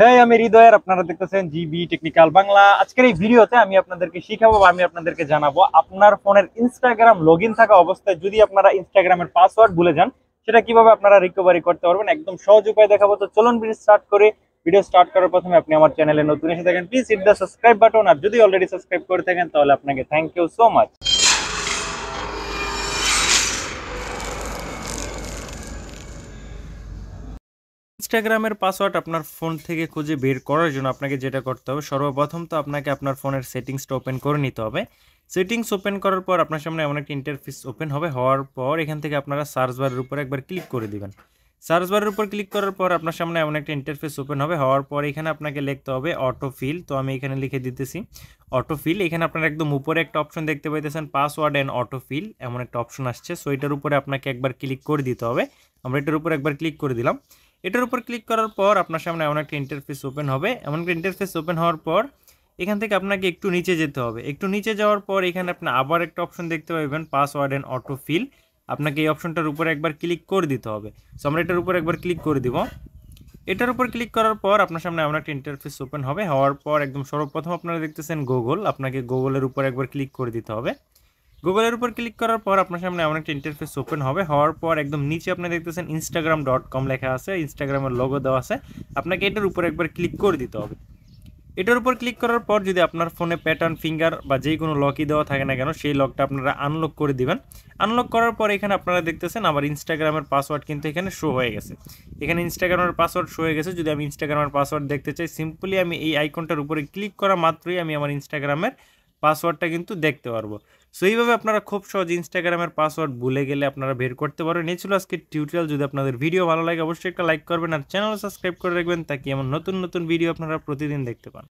হ্যাঁ আমি হৃদয়ের আপনারা দেখতেছেন জিবি টেকনিক্যাল বাংলা আজকের এই ভিডিওতে আমি আপনাদেরকে শিখাবো বা আমি আপনাদেরকে জানাবো আপনার ফোনের ইনস্টাগ্রাম লগ থাকা অবস্থায় যদি আপনারা ইনস্টাগ্রামের পাসওয়ার্ড ভুলে যান সেটা কিভাবে আপনারা রিকভারি করতে পারবেন একদম সহজ উপায় দেখাবো তো চলুন ভিডিও স্টার্ট করে ভিডিও স্টার্ট করার প্রথমে আপনি আমার চ্যানেলে নতুন এসে থাকেন please hit the subscribe button আর যদি অলরেডি সাবস্ক্রাইব করে থাকেন তাহলে আপনাকে থ্যাংক ইউ সো মাচ ইনস্টাগ্রামের পাসওয়ার্ড আপনার ফোন থেকে খুঁজে বের করার জন্য আপনাকে যেটা করতে হবে সর্বপ্রথম তো আপনাকে আপনার ফোনের সেটিংসটা ওপেন করে নিতে হবে সেটিংস ওপেন করার পর আপনার সামনে এমন একটা ইন্টারফেস ওপেন হবে হওয়ার পর এখান থেকে আপনারা সার্চ বারের উপর একবার ক্লিক করে দিবেন সার্চ বারের উপর ক্লিক করার পর আপনার সামনে এমন একটা ইন্টারফেস ওপেন হবে হওয়ার পর এখানে আপনাকে লিখতে হবে অটোফিল তো আমি এখানে লিখে দিতেছি অটোফিল এখানে আপনার একদম উপরে একটা অপশন দেখতে পাইতেছেন পাসওয়ার্ড অ্যান্ড অটোফিল এমন একটা অপশন আসছে সো এটার উপরে আপনাকে একবার ক্লিক করে দিতে হবে আমরা এটার উপর একবার ক্লিক করে দিলাম এটার উপর ক্লিক করার পর আপনার সামনে এমন একটা ইন্টারফেস ওপেন হবে এমন একটা ইন্টারফেস ওপেন হওয়ার পর এখান থেকে আপনাকে একটু নিচে যেতে হবে একটু নিচে যাওয়ার পর এখানে আপনি আবার একটা অপশন দেখতে পাবেন পাসওয়ার্ড অ্যান্ড অটো ফিল আপনাকে এই অপশনটার উপরে একবার ক্লিক করে দিতে হবে সো আমরা এটার উপর একবার ক্লিক করে দিব এটার উপর ক্লিক করার পর আপনার সামনে এমন একটা ইন্টারফেস ওপেন হবে হওয়ার পর একদম সর্বপ্রথম আপনারা দেখতেছেন গুগল আপনাকে গুগলের উপর একবার ক্লিক করে দিতে হবে গুগলের উপর ক্লিক করার পর আপনার সামনে এমন একটা ইন্টারফেস ওপেন হবে হওয়ার পর একদম নিচে আপনি দেখতেছেন ইনস্টাগ্রাম ডট কম লেখা আছে ইনস্টাগ্রামের লগো দেওয়া আছে আপনাকে এটার উপর একবার ক্লিক করে দিতে হবে এটার উপর ক্লিক করার পর যদি আপনার ফোনে প্যাটার্ন ফিঙ্গার বা যে কোনো লকই দেওয়া থাকে না কেন সেই লকটা আপনারা আনলক করে দিবেন আনলক করার পর এখানে আপনারা দেখতেছেন আমার ইনস্টাগ্রামের পাসওয়ার্ড কিন্তু এখানে শো হয়ে গেছে এখানে ইনস্টাগ্রামের পাসওয়ার্ড শো হয়ে গেছে যদি আমি ইনস্টাগ্রামের পাসওয়ার্ড দেখতে চাই সিম্পলি আমি এই আইকনটার উপরে ক্লিক করা মাত্রই আমি আমার ইনস্টাগ্রামের পাসওয়ার্ডটা কিন্তু দেখতে পারবো সো এইভাবে আপনারা খুব সহজ ইনস্টাগ্রামের পাসওয়ার্ড ভুলে গেলে আপনারা বের করতে পারেন এই ছিল আজকের টিউটোরিয়াল যদি আপনাদের ভিডিও ভালো লাগে অবশ্যই একটা লাইক করবেন আর চ্যানেল সাবস্ক্রাইব করে রাখবেন তাকে এমন নতুন নতুন ভিডিও আপনারা প্রতিদিন দেখতে পান